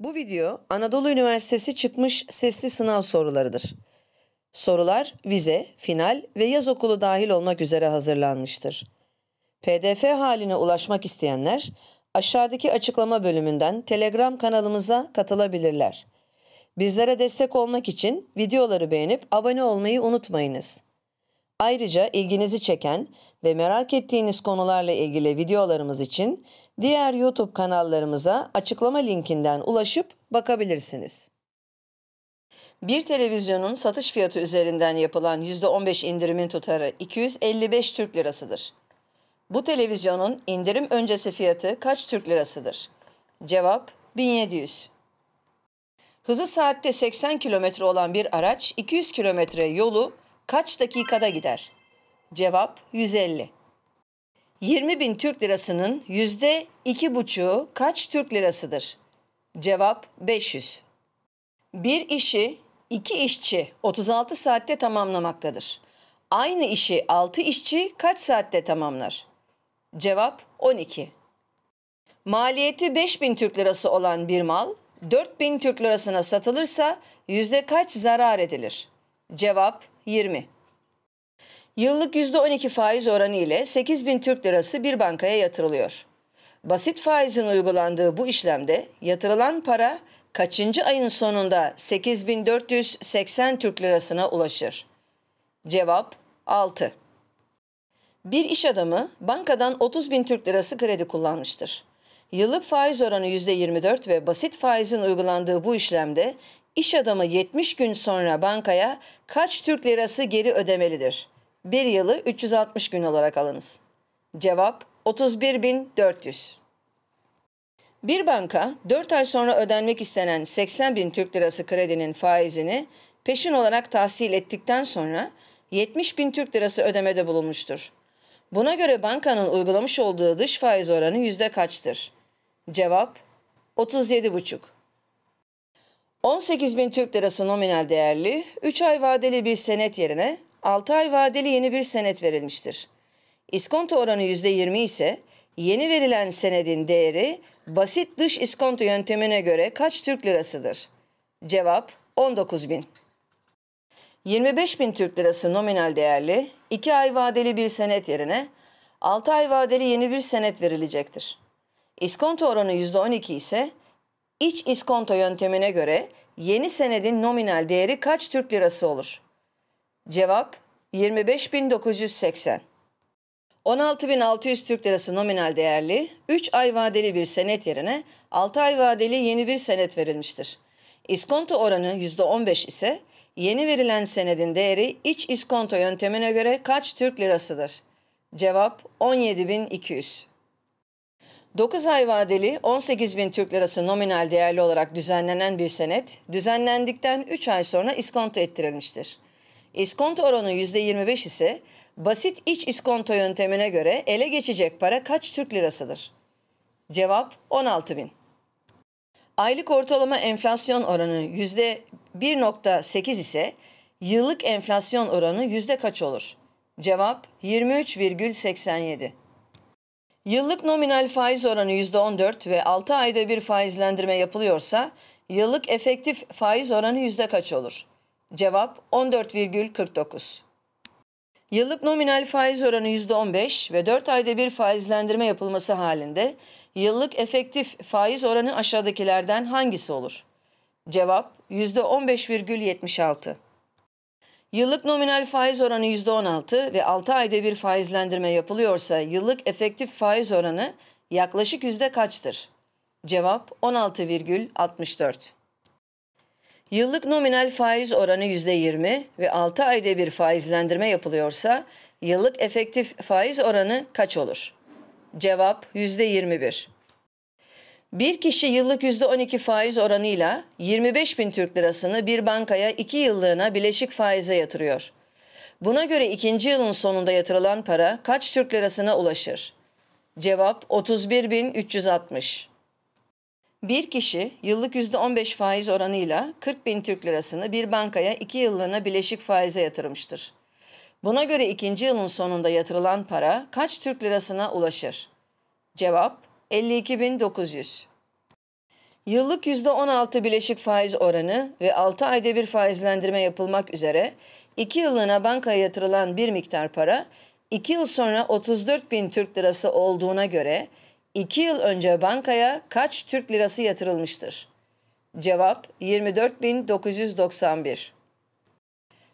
Bu video Anadolu Üniversitesi çıkmış sesli sınav sorularıdır. Sorular vize, final ve yaz okulu dahil olmak üzere hazırlanmıştır. PDF haline ulaşmak isteyenler aşağıdaki açıklama bölümünden Telegram kanalımıza katılabilirler. Bizlere destek olmak için videoları beğenip abone olmayı unutmayınız. Ayrıca ilginizi çeken ve merak ettiğiniz konularla ilgili videolarımız için diğer YouTube kanallarımıza açıklama linkinden ulaşıp bakabilirsiniz. Bir televizyonun satış fiyatı üzerinden yapılan %15 indirimin tutarı 255 Türk Lirası'dır. Bu televizyonun indirim öncesi fiyatı kaç Türk Lirası'dır? Cevap 1700. Hızı saatte 80 kilometre olan bir araç 200 kilometre yolu kaç dakikada gider? Cevap 150. 20 bin Türk lirasının yüzde iki buçuğu kaç Türk lirasıdır? Cevap 500. Bir işi iki işçi 36 saatte tamamlamaktadır. Aynı işi 6 işçi kaç saatte tamamlar? Cevap 12. Maliyeti 5000 Türk lirası olan bir mal 4000 Türk lirasına satılırsa yüzde kaç zarar edilir? Cevap 20. Yıllık %12 faiz oranı ile 8 bin Türk lirası bir bankaya yatırılıyor. Basit faizin uygulandığı bu işlemde yatırılan para kaçıncı ayın sonunda 8480 Türk lirasına ulaşır? Cevap 6. Bir iş adamı bankadan 30 bin Türk lirası kredi kullanmıştır. Yıllık faiz oranı %24 ve basit faizin uygulandığı bu işlemde iş adamı 70 gün sonra bankaya kaç Türk lirası geri ödemelidir? bir yılı 360 gün olarak alınız. Cevap 31.400. Bir banka 4 ay sonra ödenmek istenen 80 bin Türk lirası kredinin faizini peşin olarak tahsil ettikten sonra 70 bin Türk lirası ödemede bulunmuştur. Buna göre bankanın uygulamış olduğu dış faiz oranı yüzde kaçtır? Cevap 37,5. 18 bin Türk lirası nominal değerli 3 ay vadeli bir senet yerine 6 ay vadeli yeni bir senet verilmiştir. İskonto oranı %20 ise yeni verilen senedin değeri basit dış iskonto yöntemine göre kaç Türk lirasıdır? Cevap 19 bin. 25 bin Türk lirası nominal değerli 2 ay vadeli bir senet yerine 6 ay vadeli yeni bir senet verilecektir. İskonto oranı %12 ise iç iskonto yöntemine göre yeni senedin nominal değeri kaç Türk lirası olur? Cevap 25.980. 16.600 Türk Lirası nominal değerli 3 ay vadeli bir senet yerine 6 ay vadeli yeni bir senet verilmiştir. İskonto oranı %15 ise yeni verilen senedin değeri iç iskonto yöntemine göre kaç Türk Lirasıdır? Cevap 17.200. 9 ay vadeli 18.000 Türk Lirası nominal değerli olarak düzenlenen bir senet, düzenlendikten 3 ay sonra iskonto ettirilmiştir. İskonto oranı %25 ise basit iç iskonto yöntemine göre ele geçecek para kaç Türk lirasıdır? Cevap 16 bin. Aylık ortalama enflasyon oranı %1.8 ise yıllık enflasyon oranı yüzde kaç olur? Cevap 23,87. Yıllık nominal faiz oranı %14 ve 6 ayda bir faizlendirme yapılıyorsa yıllık efektif faiz oranı yüzde kaç olur? Cevap 14,49. Yıllık nominal faiz oranı %15 ve 4 ayda bir faizlendirme yapılması halinde yıllık efektif faiz oranı aşağıdakilerden hangisi olur? Cevap %15,76. Yıllık nominal faiz oranı %16 ve 6 ayda bir faizlendirme yapılıyorsa yıllık efektif faiz oranı yaklaşık yüzde kaçtır? Cevap 16,64. Yıllık nominal faiz oranı %20 ve 6 ayda bir faizlendirme yapılıyorsa yıllık efektif faiz oranı kaç olur? Cevap %21. Bir kişi yıllık %12 faiz oranıyla 25 bin Türk lirasını bir bankaya 2 yıllığına bileşik faize yatırıyor. Buna göre ikinci yılın sonunda yatırılan para kaç Türk lirasına ulaşır? Cevap 31.360. Bir kişi yıllık %15 faiz oranıyla 40 bin Türk lirasını bir bankaya 2 yıllığına bileşik faize yatırmıştır. Buna göre ikinci yılın sonunda yatırılan para kaç Türk lirasına ulaşır? Cevap 52.900. Yıllık %16 bileşik faiz oranı ve 6 ayda bir faizlendirme yapılmak üzere 2 yıllığına bankaya yatırılan bir miktar para 2 yıl sonra 34 bin Türk lirası olduğuna göre 2 yıl önce bankaya kaç Türk lirası yatırılmıştır? Cevap 24.991.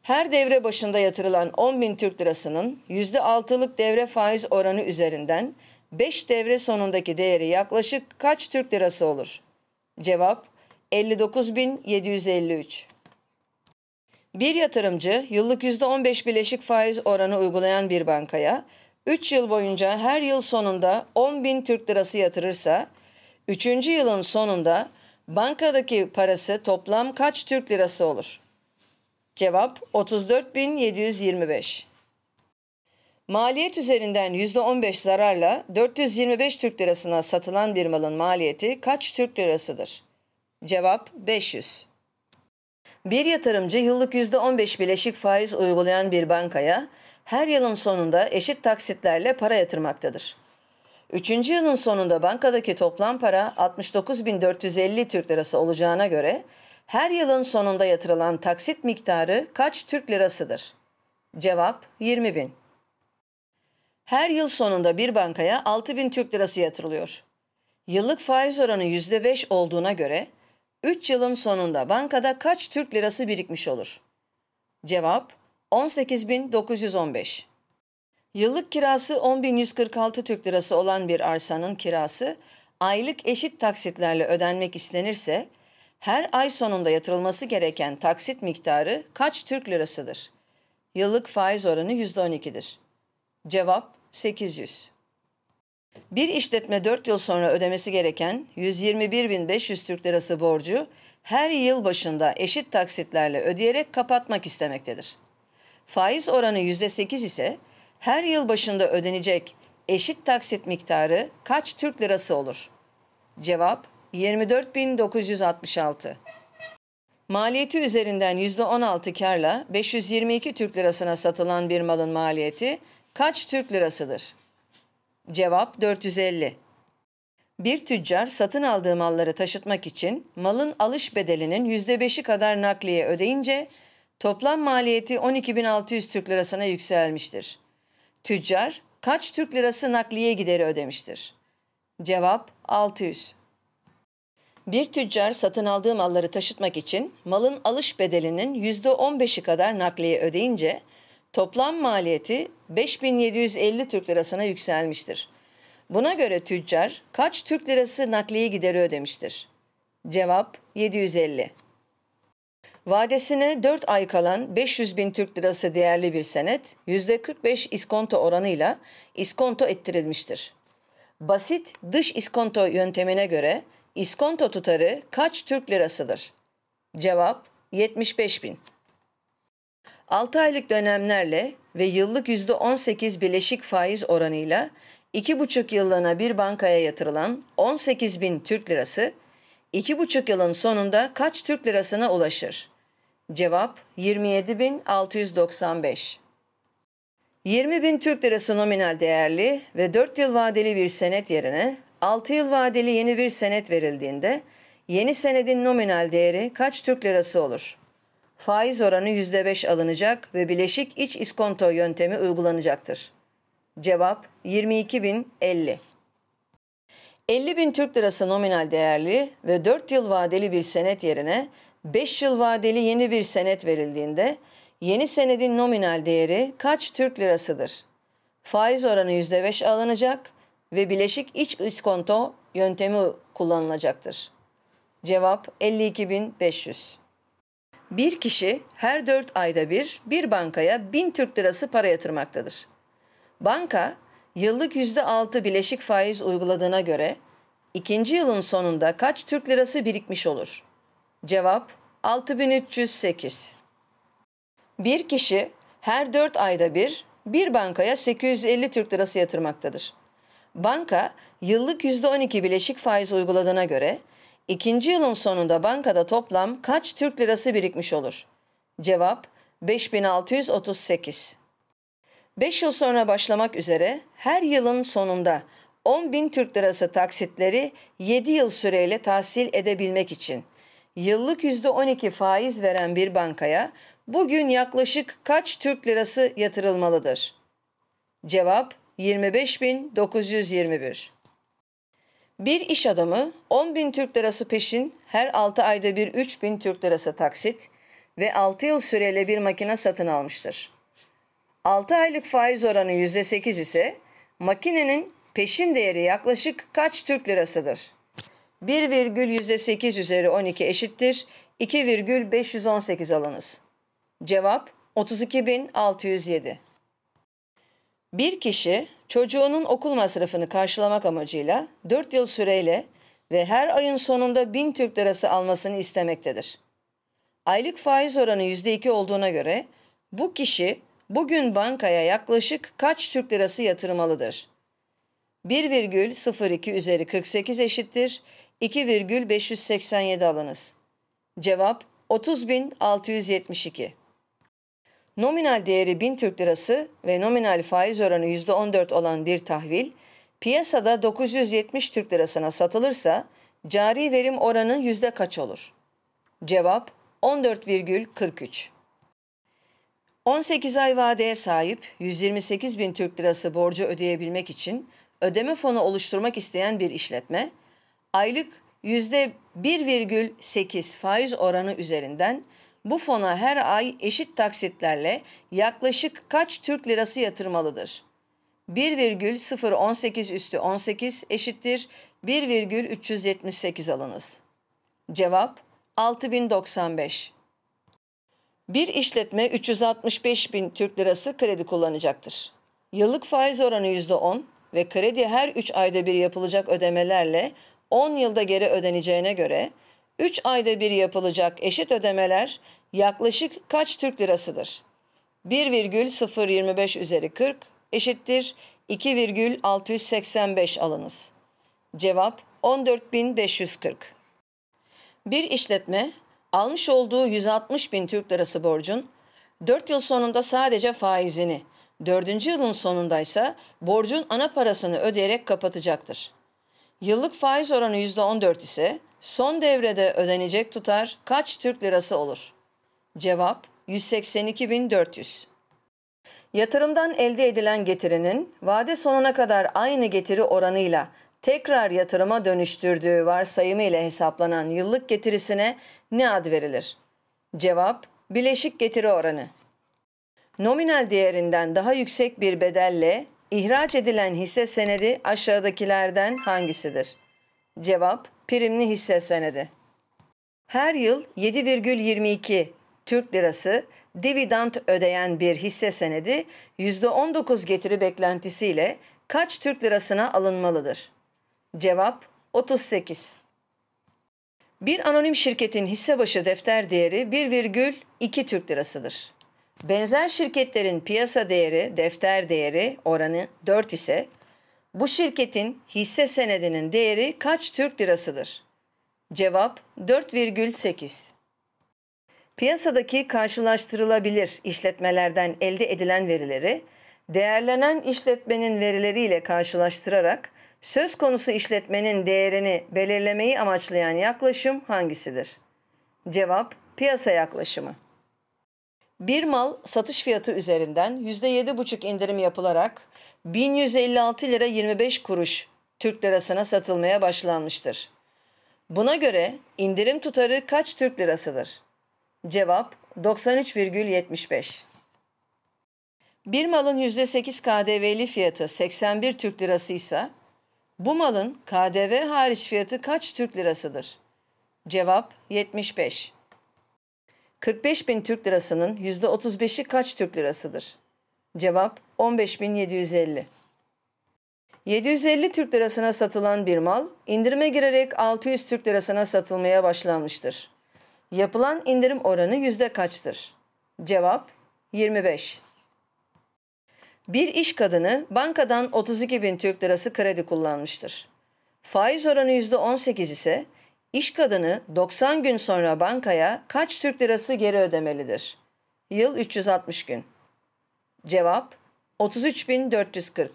Her devre başında yatırılan 10.000 Türk lirasının %6'lık devre faiz oranı üzerinden 5 devre sonundaki değeri yaklaşık kaç Türk lirası olur? Cevap 59.753. Bir yatırımcı yıllık %15 bileşik faiz oranı uygulayan bir bankaya 3 yıl boyunca her yıl sonunda 10 bin Türk lirası yatırırsa, 3. yılın sonunda bankadaki parası toplam kaç Türk lirası olur? Cevap 34.725. Maliyet üzerinden %15 zararla 425 Türk lirasına satılan bir malın maliyeti kaç Türk lirasıdır? Cevap 500. Bir yatırımcı yıllık %15 bileşik faiz uygulayan bir bankaya her yılın sonunda eşit taksitlerle para yatırmaktadır. Üçüncü yılın sonunda bankadaki toplam para 69.450 Türk lirası olacağına göre her yılın sonunda yatırılan taksit miktarı kaç Türk lirasıdır? Cevap 20 bin. Her yıl sonunda bir bankaya 6 bin Türk lirası yatırılıyor. Yıllık faiz oranı %5 olduğuna göre 3 yılın sonunda bankada kaç Türk lirası birikmiş olur? Cevap 18.915 Yıllık kirası 10.146 Türk Lirası olan bir arsanın kirası aylık eşit taksitlerle ödenmek istenirse her ay sonunda yatırılması gereken taksit miktarı kaç Türk Lirasıdır? Yıllık faiz oranı %12'dir. Cevap 800. Bir işletme 4 yıl sonra ödemesi gereken 121.500 Türk Lirası borcu her yıl başında eşit taksitlerle ödeyerek kapatmak istemektedir. Faiz oranı %8 ise her yıl başında ödenecek eşit taksit miktarı kaç Türk lirası olur? Cevap 24.966. Maliyeti üzerinden %16 karla 522 Türk lirasına satılan bir malın maliyeti kaç Türk lirasıdır? Cevap 450. Bir tüccar satın aldığı malları taşıtmak için malın alış bedelinin %5'i kadar nakliye ödeyince Toplam maliyeti 12.600 Türk lirasına yükselmiştir. Tüccar kaç Türk lirası nakliye gideri ödemiştir? Cevap 600. Bir tüccar satın aldığı malları taşıtmak için malın alış bedelinin %15'i kadar nakliye ödeyince toplam maliyeti 5750 Türk lirasına yükselmiştir. Buna göre tüccar kaç Türk lirası nakliye gideri ödemiştir? Cevap 750. Vadesine 4 ay kalan 500 bin Türk lirası değerli bir senet %45 iskonto oranıyla iskonto ettirilmiştir. Basit dış iskonto yöntemine göre iskonto tutarı kaç Türk lirasıdır? Cevap 75 bin. 6 aylık dönemlerle ve yıllık %18 bileşik faiz oranıyla 2,5 yıllığına bir bankaya yatırılan 18 bin Türk lirası 2,5 yılın sonunda kaç Türk lirasına ulaşır? Cevap 27.695 20 bin Türk Lirası nominal değerli ve 4 yıl vadeli bir senet yerine 6 yıl vadeli yeni bir senet verildiğinde yeni senedin nominal değeri kaç Türk Lirası olur? Faiz oranı %5 alınacak ve bileşik iç iskonto yöntemi uygulanacaktır. Cevap 22.050 bin Türk Lirası nominal değerli ve 4 yıl vadeli bir senet yerine 5 yıl vadeli yeni bir senet verildiğinde yeni senedin nominal değeri kaç Türk lirasıdır? Faiz oranı %5 alınacak ve bileşik iç iskonto yöntemi kullanılacaktır. Cevap 52.500. Bir kişi her 4 ayda bir bir bankaya 1000 Türk lirası para yatırmaktadır. Banka yıllık %6 bileşik faiz uyguladığına göre ikinci yılın sonunda kaç Türk lirası birikmiş olur? Cevap 6308 Bir kişi her 4 ayda bir, bir bankaya 850 Türk lirası yatırmaktadır. Banka yıllık %12 bileşik faiz uyguladığına göre ikinci yılın sonunda bankada toplam kaç Türk lirası birikmiş olur? Cevap 5638 5 yıl sonra başlamak üzere her yılın sonunda 10 bin Türk lirası taksitleri 7 yıl süreyle tahsil edebilmek için yıllık %12 faiz veren bir bankaya bugün yaklaşık kaç Türk lirası yatırılmalıdır? Cevap 25.921. Bir iş adamı 10.000 Türk lirası peşin her 6 ayda bir 3.000 Türk lirası taksit ve 6 yıl süreyle bir makine satın almıştır. 6 aylık faiz oranı %8 ise makinenin peşin değeri yaklaşık kaç Türk lirasıdır? 1,8 üzeri 12 eşittir 2,518 alınız. Cevap 32.607. Bir kişi çocuğunun okul masrafını karşılamak amacıyla 4 yıl süreyle ve her ayın sonunda 1000 Türk lirası almasını istemektedir. Aylık faiz oranı %2 olduğuna göre bu kişi bugün bankaya yaklaşık kaç Türk lirası yatırmalıdır? 1,02 üzeri 48 eşittir 2,587 alınız. Cevap 30.672. Nominal değeri 1000 Türk Lirası ve nominal faiz oranı %14 olan bir tahvil, piyasada 970 Türk Lirasına satılırsa cari verim oranı yüzde kaç olur? Cevap 14,43. 18 ay vadeye sahip 128 bin Türk Lirası borcu ödeyebilmek için ödeme fonu oluşturmak isteyen bir işletme, aylık %1,8 faiz oranı üzerinden bu fona her ay eşit taksitlerle yaklaşık kaç Türk lirası yatırmalıdır? 1,018 üstü 18 eşittir 1,378 alınız. Cevap 6095. Bir işletme 365 bin Türk lirası kredi kullanacaktır. Yıllık faiz oranı %10 ve kredi her 3 ayda bir yapılacak ödemelerle 10 yılda geri ödeneceğine göre 3 ayda bir yapılacak eşit ödemeler yaklaşık kaç Türk lirasıdır? 1,025 üzeri 40 eşittir 2,685 alınız. Cevap 14.540. Bir işletme almış olduğu 160 bin Türk lirası borcun 4 yıl sonunda sadece faizini, 4. yılın sonunda ise borcun ana parasını ödeyerek kapatacaktır. Yıllık faiz oranı %14 ise son devrede ödenecek tutar kaç Türk lirası olur? Cevap 182.400. Yatırımdan elde edilen getirinin vade sonuna kadar aynı getiri oranıyla tekrar yatırıma dönüştürdüğü varsayımı ile hesaplanan yıllık getirisine ne ad verilir? Cevap bileşik getiri oranı. Nominal değerinden daha yüksek bir bedelle İhraç edilen hisse senedi aşağıdakilerden hangisidir? Cevap primli hisse senedi. Her yıl 7,22 Türk lirası dividend ödeyen bir hisse senedi %19 getiri beklentisiyle kaç Türk lirasına alınmalıdır? Cevap 38. Bir anonim şirketin hisse başı defter değeri 1,2 Türk lirasıdır. Benzer şirketlerin piyasa değeri, defter değeri oranı 4 ise bu şirketin hisse senedinin değeri kaç Türk lirasıdır? Cevap 4,8. Piyasadaki karşılaştırılabilir işletmelerden elde edilen verileri değerlenen işletmenin verileriyle karşılaştırarak söz konusu işletmenin değerini belirlemeyi amaçlayan yaklaşım hangisidir? Cevap piyasa yaklaşımı. Bir mal satış fiyatı üzerinden %7,5 indirim yapılarak 1156 lira 25 kuruş Türk lirasına satılmaya başlanmıştır. Buna göre indirim tutarı kaç Türk lirasıdır? Cevap 93,75. Bir malın %8 KDV'li fiyatı 81 Türk lirası ise bu malın KDV hariç fiyatı kaç Türk lirasıdır? Cevap 75. 45 bin Türk lirasının %35'i kaç Türk lirasıdır? Cevap 15.750. 750 Türk lirasına satılan bir mal, indirime girerek 600 Türk lirasına satılmaya başlanmıştır. Yapılan indirim oranı yüzde kaçtır? Cevap 25. Bir iş kadını bankadan 32 bin Türk lirası kredi kullanmıştır. Faiz oranı yüzde %18 ise İş kadını 90 gün sonra bankaya kaç Türk lirası geri ödemelidir? Yıl 360 gün. Cevap 33.440.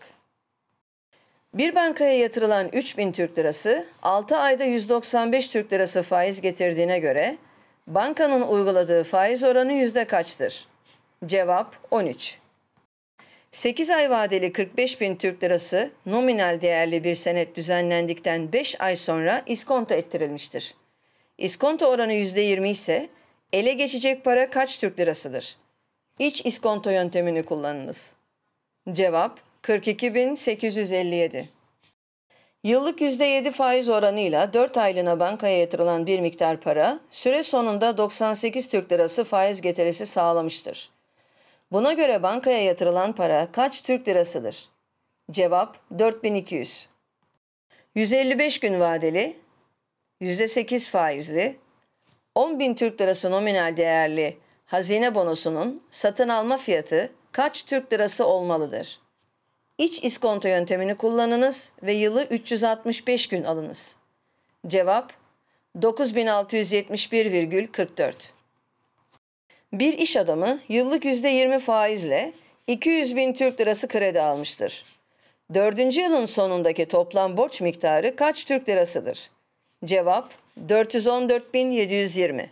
Bir bankaya yatırılan 3000 Türk lirası 6 ayda 195 Türk lirası faiz getirdiğine göre bankanın uyguladığı faiz oranı yüzde kaçtır? Cevap 13. 8 ay vadeli 45 bin Türk lirası nominal değerli bir senet düzenlendikten 5 ay sonra iskonto ettirilmiştir. İskonto oranı %20 ise ele geçecek para kaç Türk lirasıdır? İç iskonto yöntemini kullanınız. Cevap 42.857 Yıllık %7 faiz oranıyla 4 aylığına bankaya yatırılan bir miktar para süre sonunda 98 Türk lirası faiz getirisi sağlamıştır. Buna göre bankaya yatırılan para kaç Türk lirasıdır? Cevap 4200. 155 gün vadeli, %8 faizli, 10 bin Türk lirası nominal değerli hazine bonosunun satın alma fiyatı kaç Türk lirası olmalıdır? İç iskonto yöntemini kullanınız ve yılı 365 gün alınız. Cevap 9671,44 bir iş adamı yıllık %20 faizle 200 bin Türk lirası kredi almıştır. Dördüncü yılın sonundaki toplam borç miktarı kaç Türk lirasıdır? Cevap 414.720.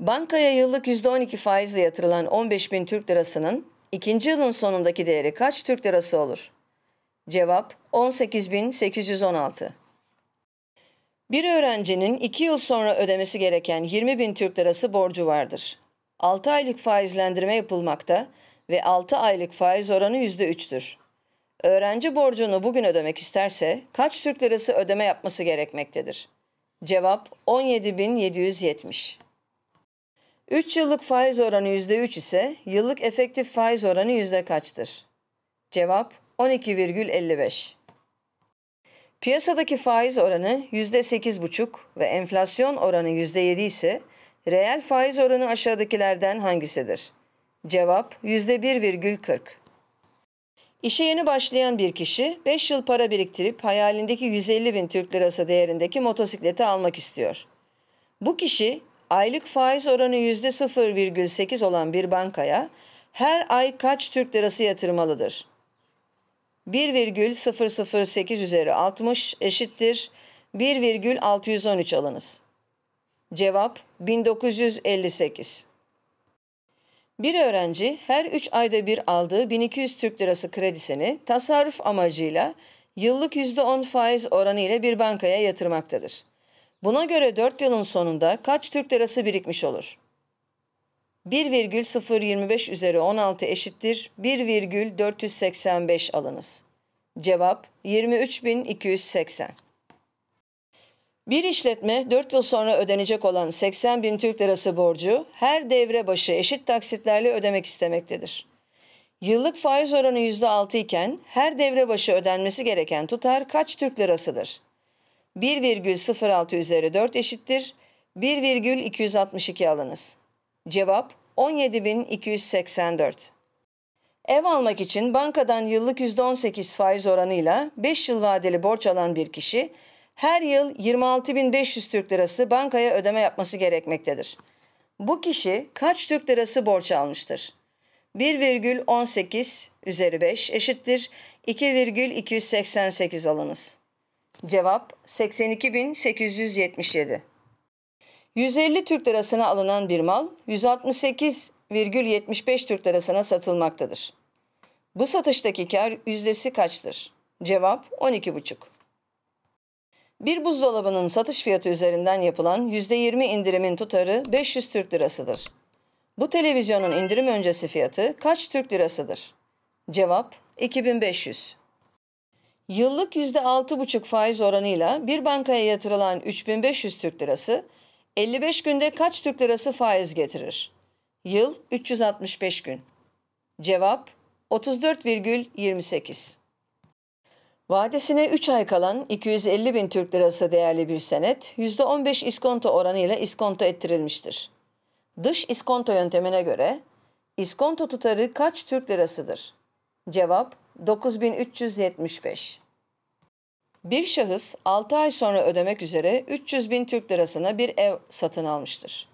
Bankaya yıllık %12 faizle yatırılan 15 bin Türk lirasının ikinci yılın sonundaki değeri kaç Türk lirası olur? Cevap 18.816. Bir öğrencinin 2 yıl sonra ödemesi gereken 20 bin Türk lirası borcu vardır. 6 aylık faizlendirme yapılmakta ve 6 aylık faiz oranı %3'tür. Öğrenci borcunu bugün ödemek isterse kaç Türk lirası ödeme yapması gerekmektedir? Cevap 17.770. 3 yıllık faiz oranı %3 ise yıllık efektif faiz oranı yüzde kaçtır? Cevap 12,55. Piyasadaki faiz oranı %8,5 ve enflasyon oranı %7 ise reel faiz oranı aşağıdakilerden hangisidir? Cevap %1,40. İşe yeni başlayan bir kişi 5 yıl para biriktirip hayalindeki 150 bin Türk lirası değerindeki motosikleti almak istiyor. Bu kişi aylık faiz oranı %0,8 olan bir bankaya her ay kaç Türk lirası yatırmalıdır? 1,008 üzeri 60 eşittir 1,613 alınız. Cevap 1958. Bir öğrenci her 3 ayda bir aldığı 1200 Türk Lirası kredisini tasarruf amacıyla yıllık %10 faiz oranı ile bir bankaya yatırmaktadır. Buna göre 4 yılın sonunda kaç Türk Lirası birikmiş olur? 1,025 üzeri 16 eşittir 1,485 alınız. Cevap 23.280. Bir işletme 4 yıl sonra ödenecek olan 80 bin Türk lirası borcu her devre başı eşit taksitlerle ödemek istemektedir. Yıllık faiz oranı %6 iken her devre başı ödenmesi gereken tutar kaç Türk lirasıdır? 1,06 üzeri 4 eşittir 1,262 alınız. Cevap 17.284. Ev almak için bankadan yıllık %18 faiz oranıyla 5 yıl vadeli borç alan bir kişi her yıl 26.500 Türk Lirası bankaya ödeme yapması gerekmektedir. Bu kişi kaç Türk Lirası borç almıştır? 1,18 üzeri 5 eşittir 2,288 alınız. Cevap 82.877 150 Türk lirasına alınan bir mal 168,75 Türk lirasına satılmaktadır. Bu satıştaki kar yüzdesi kaçtır? Cevap 12,5. Bir buzdolabının satış fiyatı üzerinden yapılan %20 indirimin tutarı 500 Türk lirasıdır. Bu televizyonun indirim öncesi fiyatı kaç Türk lirasıdır? Cevap 2500. Yıllık %6,5 faiz oranıyla bir bankaya yatırılan 3500 Türk lirası 55 günde kaç Türk lirası faiz getirir? Yıl 365 gün. Cevap 34,28. Vadesine 3 ay kalan 250 bin Türk lirası değerli bir senet %15 iskonto oranıyla iskonto ettirilmiştir. Dış iskonto yöntemine göre iskonto tutarı kaç Türk lirasıdır? Cevap 9375. Bir şahıs 6 ay sonra ödemek üzere 300 bin Türk lirasına bir ev satın almıştır.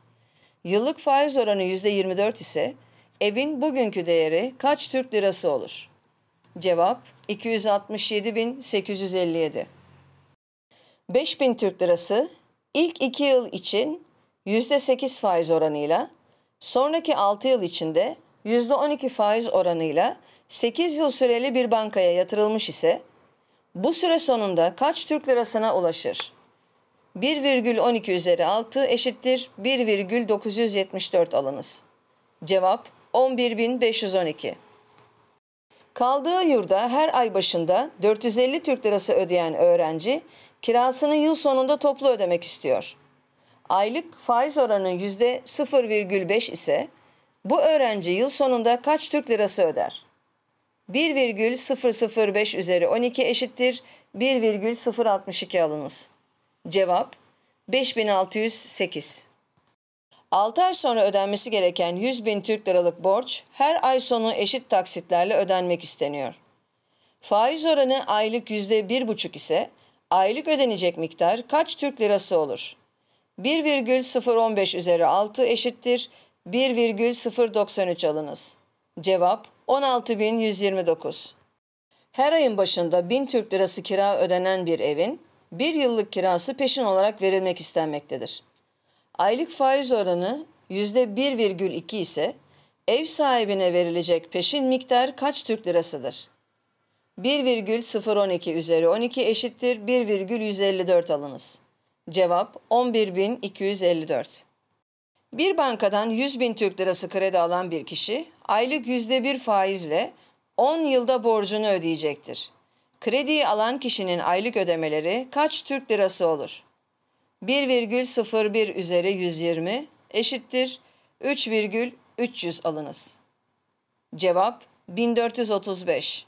Yıllık faiz oranı %24 ise evin bugünkü değeri kaç Türk lirası olur? Cevap 267.857. bin Türk lirası ilk 2 yıl için %8 faiz oranıyla, sonraki 6 yıl içinde %12 faiz oranıyla 8 yıl süreli bir bankaya yatırılmış ise bu süre sonunda kaç Türk lirasına ulaşır? 1,12 üzeri 6 eşittir 1,974 alınız. Cevap 11.512. Kaldığı yurda her ay başında 450 Türk lirası ödeyen öğrenci kirasını yıl sonunda toplu ödemek istiyor. Aylık faiz oranı %0,5 ise bu öğrenci yıl sonunda kaç Türk lirası öder? 1,005 üzeri 12 eşittir 1,062 alınız. Cevap 5608. 6 ay sonra ödenmesi gereken 100 bin Türk liralık borç her ay sonu eşit taksitlerle ödenmek isteniyor. Faiz oranı aylık %1,5 ise aylık ödenecek miktar kaç Türk lirası olur? 1,015 üzeri 6 eşittir 1,093 alınız. Cevap 16.129. Her ayın başında 1000 Türk lirası kira ödenen bir evin bir yıllık kirası peşin olarak verilmek istenmektedir. Aylık faiz oranı %1,2 ise ev sahibine verilecek peşin miktar kaç Türk lirasıdır? 1,012 üzeri 12 eşittir 1,154 alınız. Cevap 11.254. Bir bankadan 100 bin Türk lirası kredi alan bir kişi aylık %1 faizle 10 yılda borcunu ödeyecektir. Krediyi alan kişinin aylık ödemeleri kaç Türk lirası olur? 1,01 üzeri 120 eşittir 3,300 alınız. Cevap 1435.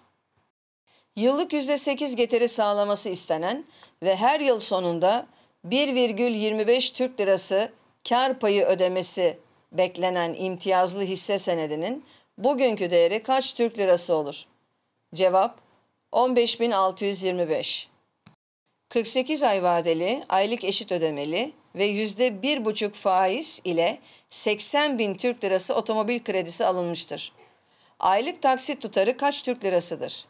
Yıllık %8 getiri sağlaması istenen ve her yıl sonunda 1,25 Türk lirası kar payı ödemesi beklenen imtiyazlı hisse senedinin bugünkü değeri kaç Türk lirası olur? Cevap 15.625. 48 ay vadeli, aylık eşit ödemeli ve %1,5 faiz ile 80 bin Türk lirası otomobil kredisi alınmıştır. Aylık taksit tutarı kaç Türk lirasıdır?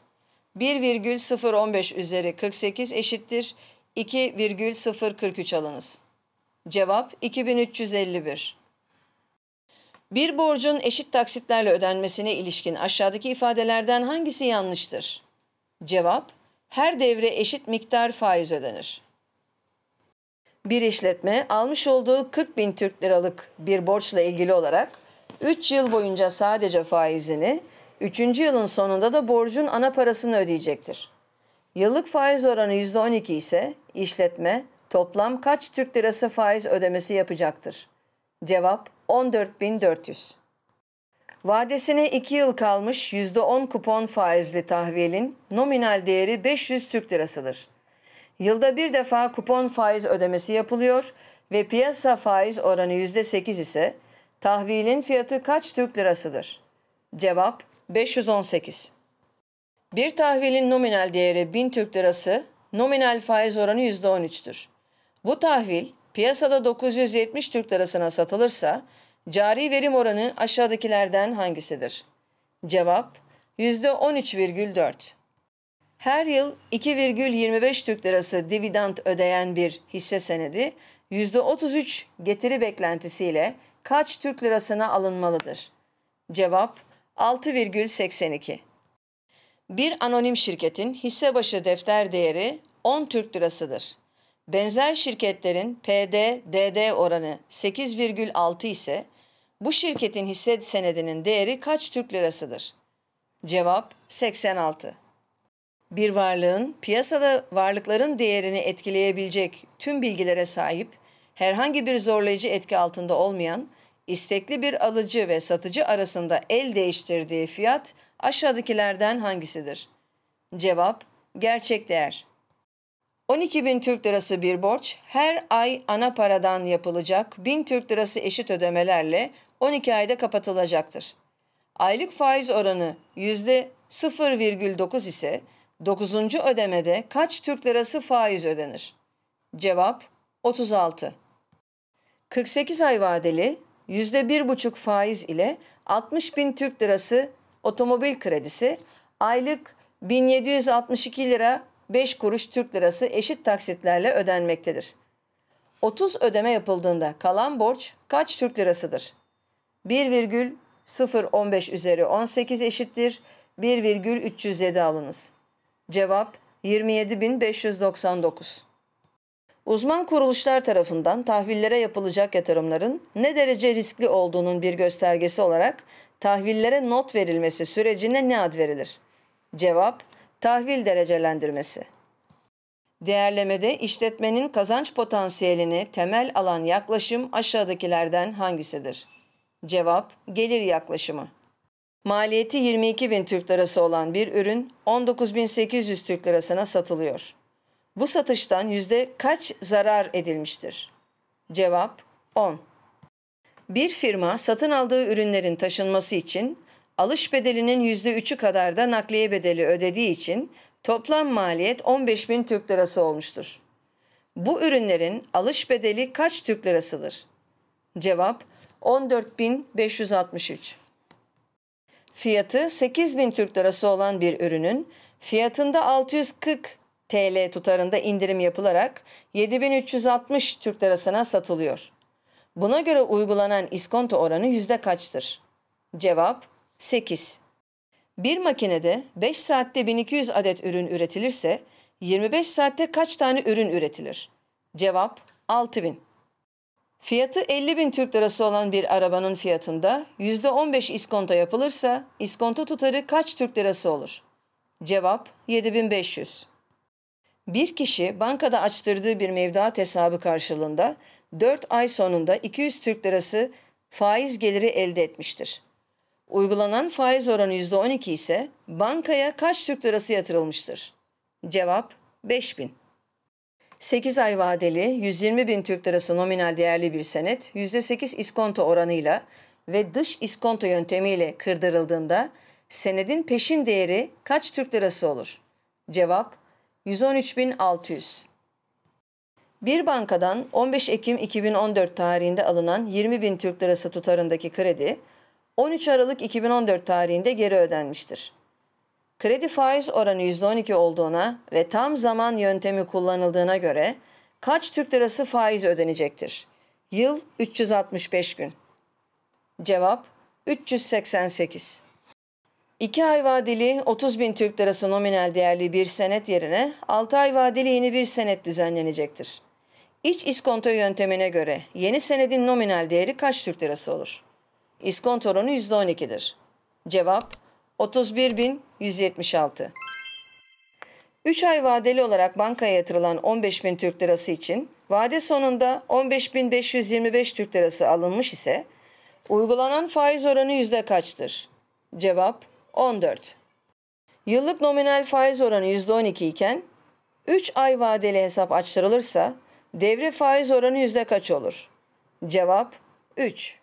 1,015 üzeri 48 eşittir 2,043 alınız. Cevap 2351. Bir borcun eşit taksitlerle ödenmesine ilişkin aşağıdaki ifadelerden hangisi yanlıştır? Cevap her devre eşit miktar faiz ödenir. Bir işletme almış olduğu 40 bin Türk liralık bir borçla ilgili olarak 3 yıl boyunca sadece faizini, 3. yılın sonunda da borcun ana parasını ödeyecektir. Yıllık faiz oranı %12 ise işletme toplam kaç Türk lirası faiz ödemesi yapacaktır? Cevap 14.400. Vadesine 2 yıl kalmış %10 kupon faizli tahvilin nominal değeri 500 Türk lirasıdır. Yılda bir defa kupon faiz ödemesi yapılıyor ve piyasa faiz oranı %8 ise tahvilin fiyatı kaç Türk lirasıdır? Cevap 518. Bir tahvilin nominal değeri 1000 Türk lirası, nominal faiz oranı %13'tür. Bu tahvil piyasada 970 Türk lirasına satılırsa cari verim oranı aşağıdakilerden hangisidir? Cevap %13,4. Her yıl 2,25 Türk lirası dividend ödeyen bir hisse senedi %33 getiri beklentisiyle kaç Türk lirasına alınmalıdır? Cevap 6,82. Bir anonim şirketin hisse başı defter değeri 10 Türk lirasıdır. Benzer şirketlerin PD-DD oranı 8,6 ise bu şirketin hisse senedinin değeri kaç Türk lirasıdır? Cevap 86. Bir varlığın piyasada varlıkların değerini etkileyebilecek tüm bilgilere sahip, herhangi bir zorlayıcı etki altında olmayan, istekli bir alıcı ve satıcı arasında el değiştirdiği fiyat aşağıdakilerden hangisidir? Cevap gerçek değer. 12 bin Türk lirası bir borç her ay ana paradan yapılacak 1000 Türk lirası eşit ödemelerle 12 ayda kapatılacaktır. Aylık faiz oranı %0,9 ise 9. ödemede kaç Türk lirası faiz ödenir? Cevap 36. 48 ay vadeli %1,5 faiz ile 60 bin Türk lirası otomobil kredisi aylık 1762 lira 5 kuruş Türk lirası eşit taksitlerle ödenmektedir. 30 ödeme yapıldığında kalan borç kaç Türk lirasıdır? 1,015 üzeri 18 eşittir 1,307 alınız. Cevap 27.599. Uzman kuruluşlar tarafından tahvillere yapılacak yatırımların ne derece riskli olduğunun bir göstergesi olarak tahvillere not verilmesi sürecine ne ad verilir? Cevap tahvil derecelendirmesi. Değerlemede işletmenin kazanç potansiyelini temel alan yaklaşım aşağıdakilerden hangisidir? Cevap, gelir yaklaşımı. Maliyeti 22 bin Türk lirası olan bir ürün 19.800 Türk lirasına satılıyor. Bu satıştan yüzde kaç zarar edilmiştir? Cevap 10. Bir firma satın aldığı ürünlerin taşınması için Alış bedelinin %3'ü kadar da nakliye bedeli ödediği için toplam maliyet 15 bin Türk lirası olmuştur. Bu ürünlerin alış bedeli kaç Türk lirasıdır? Cevap 14.563. Fiyatı bin Türk lirası olan bir ürünün fiyatında 640 TL tutarında indirim yapılarak 7360 Türk lirasına satılıyor. Buna göre uygulanan iskonto oranı yüzde kaçtır? Cevap 8. Bir makinede 5 saatte 1200 adet ürün üretilirse 25 saatte kaç tane ürün üretilir? Cevap 6000. Fiyatı 50 bin Türk lirası olan bir arabanın fiyatında %15 iskonto yapılırsa iskonto tutarı kaç Türk lirası olur? Cevap 7500. Bir kişi bankada açtırdığı bir mevduat hesabı karşılığında 4 ay sonunda 200 Türk lirası faiz geliri elde etmiştir. Uygulanan faiz oranı %12 ise bankaya kaç Türk lirası yatırılmıştır? Cevap 5000. 8 ay vadeli 120 bin Türk lirası nominal değerli bir senet %8 iskonto oranıyla ve dış iskonto yöntemiyle kırdırıldığında senedin peşin değeri kaç Türk lirası olur? Cevap 113.600. Bir bankadan 15 Ekim 2014 tarihinde alınan 20 bin Türk lirası tutarındaki kredi 13 Aralık 2014 tarihinde geri ödenmiştir. Kredi faiz oranı %12 olduğuna ve tam zaman yöntemi kullanıldığına göre kaç Türk lirası faiz ödenecektir? Yıl 365 gün. Cevap 388. İki ay vadeli 30 bin Türk lirası nominal değerli bir senet yerine 6 ay vadeli yeni bir senet düzenlenecektir. İç iskonto yöntemine göre yeni senedin nominal değeri kaç Türk lirası olur? İskont oranı %12'dir. Cevap 31.176. 3 ay vadeli olarak bankaya yatırılan 15.000 Türk Lirası için vade sonunda 15.525 Türk Lirası alınmış ise uygulanan faiz oranı yüzde kaçtır? Cevap 14. Yıllık nominal faiz oranı %12 iken 3 ay vadeli hesap açtırılırsa devre faiz oranı yüzde kaç olur? Cevap 3.